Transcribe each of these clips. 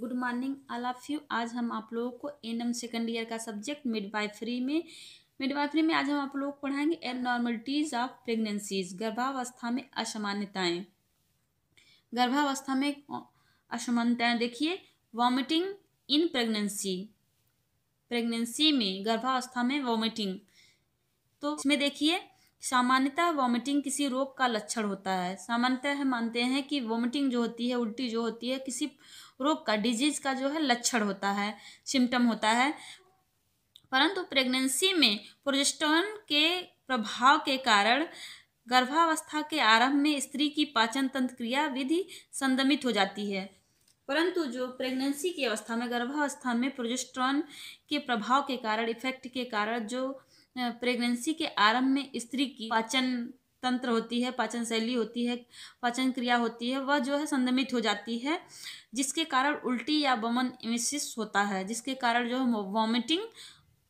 good morning all of you आज हम आप लोगों को एन एम सेकेंड ईयर का सब्जेक्ट मिडवाइफरी में मिडवाइफ्री में आज हम आप लोग को पढ़ाएंगे नॉर्मलिटीज ऑफ प्रेगनेंसीज गर्भावस्था में असामान्यताएं गर्भावस्था में असमानताएँ देखिए वॉमिटिंग इन प्रेगनेंसी प्रेगनेंसी में गर्भावस्था में वॉमिटिंग तो इसमें देखिए सामान्यतः वॉमिटिंग किसी रोग का लक्षण होता है सामान्यतः है मानते हैं कि वॉमिटिंग जो होती है उल्टी जो होती है किसी रोग का डिजीज का जो है लक्षण होता है सिम्टम होता है परंतु प्रेगनेंसी में प्रोजेस्टोन के प्रभाव के कारण गर्भावस्था के आरंभ में स्त्री की पाचन तंत्र क्रिया विधि संदमित हो जाती है परंतु जो प्रेगनेंसी की अवस्था में गर्भावस्था में प्रोजेस्ट्रॉन के प्रभाव के कारण इफेक्ट के कारण जो प्रेगनेंसी के आरंभ में स्त्री की पाचन तंत्र होती है पाचन शैली होती है पाचन क्रिया होती है वह जो है संदमित हो जाती है जिसके कारण उल्टी या वमन इमिसिस होता है जिसके कारण जो है वॉमिटिंग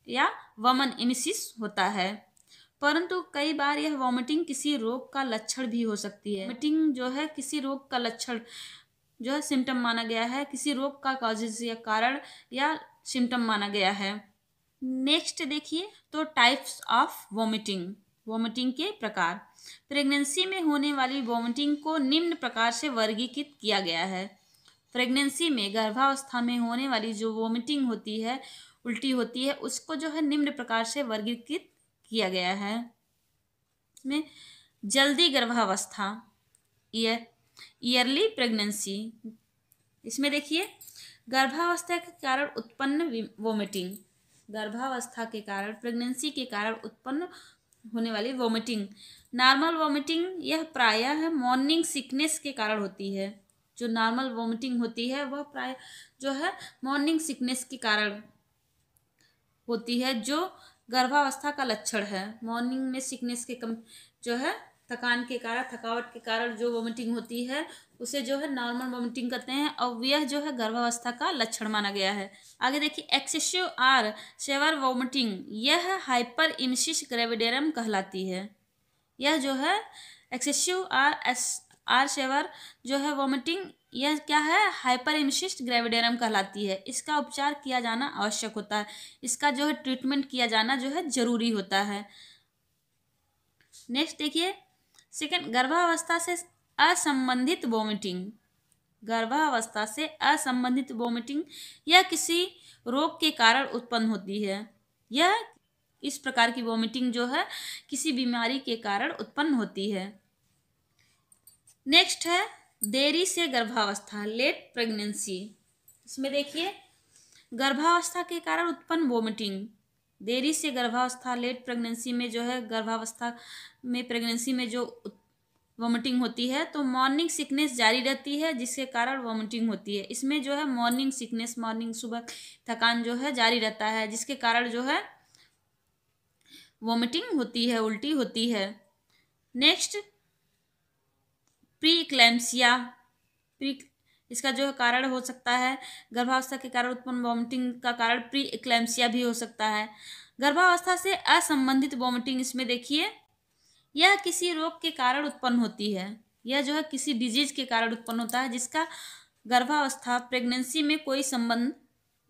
या वमन इमिसिस होता है परंतु कई बार यह वॉमिटिंग किसी रोग का लक्षण भी हो सकती है वॉमिटिंग जो है किसी रोग का लक्षण जो है सिम्टम माना गया है किसी रोग का कॉजेज या कारण या सिम्टम माना गया है नेक्स्ट देखिए तो टाइप्स ऑफ वॉमिटिंग वॉमिटिंग के प्रकार प्रेगनेंसी में होने वाली वॉमिटिंग को निम्न प्रकार से वर्गीकृत किया गया है प्रेगनेंसी में गर्भावस्था में होने वाली जो वॉमिटिंग होती है उल्टी होती है उसको जो है निम्न प्रकार से वर्गीकृत किया गया है इसमें जल्दी गर्भावस्था ईयर ईयरली प्रेगनेंसी इसमें देखिए गर्भावस्था के कारण उत्पन्न वोमिटिंग गर्भावस्था के कारण प्रेगनेंसी के कारण उत्पन्न होने वाली वॉमिटिंग नॉर्मल वॉमिटिंग यह प्रायः मॉर्निंग सिकनेस के कारण होती है जो नॉर्मल वॉमिटिंग होती है वह प्राय जो है मॉर्निंग सिकनेस के कारण होती है जो गर्भावस्था का लक्षण है मॉर्निंग में सिकनेस के कम जो है थकान के कारण थकावट के कारण जो वोमिटिंग होती है उसे जो है नॉर्मल वोमिटिंग कहते हैं और यह जो है गर्भावस्था का लक्षण माना गया है आगे देखिए एक्सेसिव आर सेवर वोमिटिंग यह हाइपर इमसिस ग्रेविडेरम कहलाती है यह जो है excessive or S or severe जो है वोमिटिंग यह क्या है हाइपर इमसिस्ट ग्रेविडेरम कहलाती है इसका उपचार किया जाना आवश्यक होता है इसका जो है ट्रीटमेंट किया जाना जो है जरूरी होता है नेक्स्ट देखिए सेकंड गर्भावस्था से असंबंधित वोमिटिंग गर्भावस्था से असंबंधित वोमिटिंग यह किसी रोग के कारण उत्पन्न होती है यह इस प्रकार की वोमिटिंग जो है किसी बीमारी के कारण उत्पन्न होती है नेक्स्ट है देरी से गर्भावस्था लेट प्रेगनेंसी इसमें देखिए गर्भावस्था के कारण उत्पन्न वोमिटिंग देरी से गर्भावस्था लेट प्रेगनेंसी में जो है गर्भावस्था में प्रेगनेंसी में जो वॉमिटिंग होती है तो मॉर्निंग सिकनेस जारी रहती है जिसके कारण वॉमिटिंग होती है इसमें जो है मॉर्निंग सिकनेस मॉर्निंग सुबह थकान जो है जारी रहता है जिसके कारण जो है वॉमिटिंग होती है उल्टी होती है नेक्स्ट प्री क्लैम्सिया प्री इसका जो कारण हो सकता है गर्भावस्था के कारण उत्पन्न वॉमिटिंग का कारण प्री एक्लेम्सिया भी हो सकता है गर्भावस्था से असंबंधित वॉमिटिंग इसमें देखिए यह किसी रोग के कारण उत्पन्न होती है यह जो है किसी डिजीज के कारण उत्पन्न होता है जिसका गर्भावस्था प्रेगनेंसी में कोई संबंध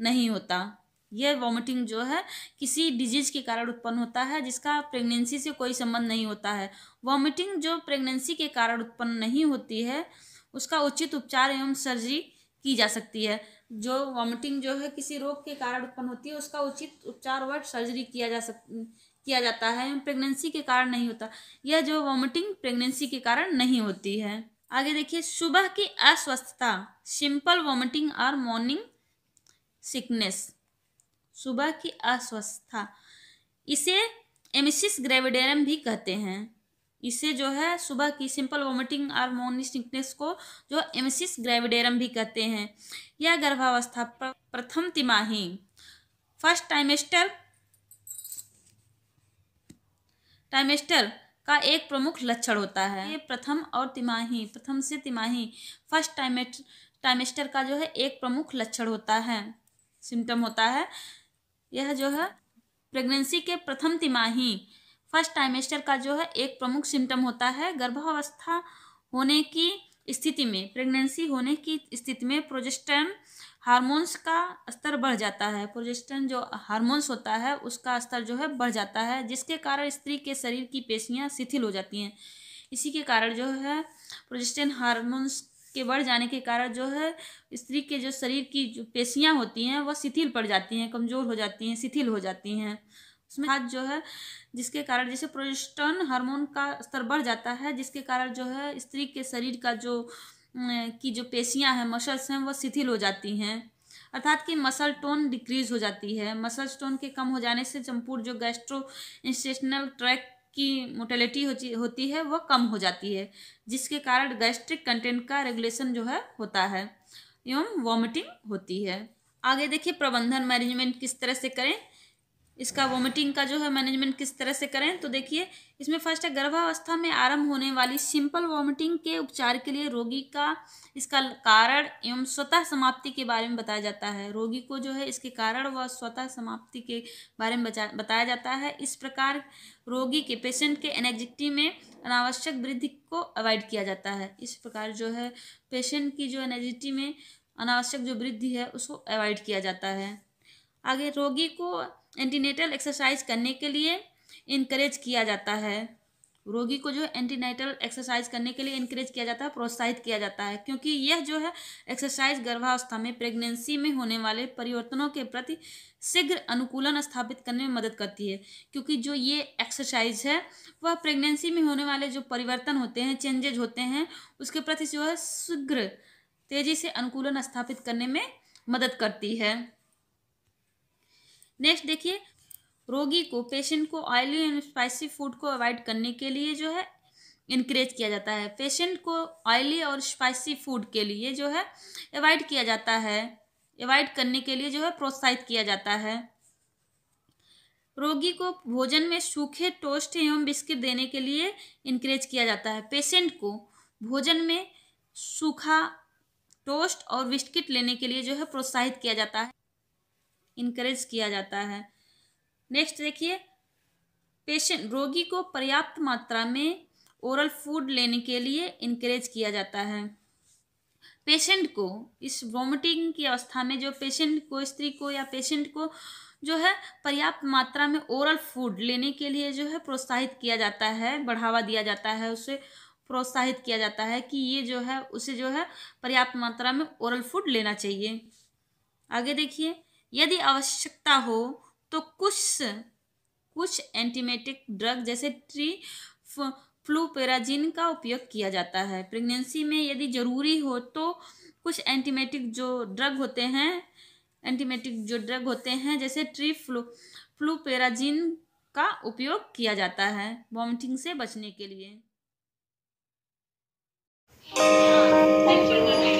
नहीं होता यह वॉमिटिंग जो है किसी डिजीज के कारण उत्पन्न होता है जिसका प्रेगनेंसी से कोई संबंध नहीं होता है वॉमिटिंग जो प्रेगनेंसी के कारण उत्पन्न नहीं होती है उसका उचित उपचार एवं सर्जरी की जा सकती है जो वॉमिटिंग जो है किसी रोग के कारण उत्पन्न होती है उसका उचित उपचार व सर्जरी किया जा सक किया जाता है एवं प्रेगनेंसी के कारण नहीं होता यह जो वॉमिटिंग प्रेगनेंसी के कारण नहीं होती है आगे देखिए सुबह की अस्वस्थता सिंपल वॉमिटिंग और मॉर्निंग सिकनेस सुबह की अस्वस्थता इसे एमिसिस ग्रेविडेरम भी कहते हैं इसे जो है सुबह की सिंपल वॉमिटिंग और मोर्निंग को जो एमसिस ग्रेविडेरम भी कहते हैं यह गर्भावस्था प्रथम तिमाही फर्स्ट टाइमेस्टर टाइमेस्टर का एक प्रमुख लक्षण होता है ये प्रथम और तिमाही प्रथम से तिमाही फर्स्ट टाइमेट टाइमेस्टर का जो है एक प्रमुख लक्षण होता है सिम्टम होता है यह जो है प्रेगनेंसी के प्रथम तिमाही फर्स्ट ट्राइमेस्टर का जो है एक प्रमुख सिम्टम होता है गर्भावस्था होने की स्थिति में प्रेगनेंसी होने की स्थिति में प्रोजेस्टन हार्मोन्स का स्तर बढ़ जाता है प्रोजेस्टन जो हार्मोन्स होता है उसका स्तर जो है बढ़ जाता है जिसके कारण स्त्री के शरीर की पेशियाँ शिथिल हो जाती हैं इसी के कारण जो है प्रोजेस्टन हार्मोन्स के बढ़ जाने के कारण जो है स्त्री के जो शरीर की जो पेशियाँ होती हैं वह शिथिल पड़ जाती हैं कमज़ोर हो जाती हैं शिथिल हो जाती हैं उसमें खाद जो है जिसके कारण जैसे प्रोजेस्टन हार्मोन का स्तर बढ़ जाता है जिसके कारण जो है स्त्री के शरीर का जो की जो पेशियां हैं मसल्स हैं वो शिथिल हो जाती हैं अर्थात कि मसल टोन डिक्रीज हो जाती है मसल टोन के कम हो जाने से संपूर्ण जो गैस्ट्रो इंस्टेशनल ट्रैक की मोटेलिटी होती है वह कम हो जाती है जिसके कारण गैस्ट्रिक कंटेंट का रेगुलेशन जो है होता है एवं वॉमिटिंग होती है आगे देखिए प्रबंधन मैनेजमेंट किस तरह से करें इसका वोमिटिंग का जो है मैनेजमेंट किस तरह से करें तो देखिए इसमें फर्स्ट है गर्भावस्था में आरंभ होने वाली सिंपल वोमिटिंग के उपचार के लिए रोगी का इसका कारण एवं स्वतः समाप्ति के बारे में बताया जाता है रोगी को जो है इसके कारण व स्वतः समाप्ति के बारे में बताया जाता है इस प्रकार रोगी के पेशेंट के एनर्जिटी में अनावश्यक वृद्धि को अवॉइड किया जाता है इस प्रकार जो है पेशेंट की जो एनर्जिटी में अनावश्यक जो वृद्धि है उसको अवॉइड किया जाता है आगे रोगी को एंटीनेटल एक्सरसाइज करने के लिए इनक्रेज किया जाता है रोगी को जो एंटीनेटल एक्सरसाइज करने के लिए इनक्रेज किया जाता है प्रोत्साहित किया जाता है क्योंकि यह जो है एक्सरसाइज गर्भावस्था में प्रेगनेंसी में होने वाले परिवर्तनों के प्रति शीघ्र अनुकूलन स्थापित करने में मदद करती है क्योंकि जो ये एक्सरसाइज है वह प्रेगनेंसी में होने वाले जो परिवर्तन होते हैं चेंजेज होते हैं उसके प्रति जो है शीघ्र तेजी से अनुकूलन स्थापित करने में मदद करती है नेक्स्ट देखिए रोगी को पेशेंट को ऑयली एंड स्पाइसी फूड को अवॉइड करने के लिए जो है इनक्रेज किया जाता है पेशेंट को ऑयली और स्पाइसी फूड के लिए जो है अवॉइड किया जाता है अवॉइड करने के लिए जो है प्रोत्साहित किया जाता है रोगी को भोजन में सूखे टोस्ट एवं बिस्किट देने के लिए इनक्रेज किया जाता है पेशेंट को भोजन में सूखा टोस्ट और बिस्किट लेने के लिए जो है प्रोत्साहित किया जाता है इनक्रेज किया जाता है नेक्स्ट देखिए पेशेंट रोगी को पर्याप्त मात्रा में ओरल फूड लेने के लिए इनक्रेज किया जाता है पेशेंट को इस वॉमिटिंग की अवस्था में जो पेशेंट को स्त्री को या पेशेंट को जो है पर्याप्त मात्रा में ओरल फूड लेने के लिए जो है प्रोत्साहित किया जाता है बढ़ावा दिया जाता है उसे प्रोत्साहित किया जाता है कि ये जो है उसे जो है पर्याप्त मात्रा में ओरल फूड लेना चाहिए आगे देखिए यदि आवश्यकता हो तो कुछ कुछ एंटीमेटिक ड्रग जैसे ट्री फ्लूपेराजिन का उपयोग किया जाता है प्रेगनेंसी में यदि ज़रूरी हो तो कुछ एंटीमेटिक जो ड्रग होते हैं एंटीमेटिक जो ड्रग होते हैं जैसे ट्री फ्लू फ्लूपेराजिन का उपयोग किया जाता है वॉमिटिंग से बचने के लिए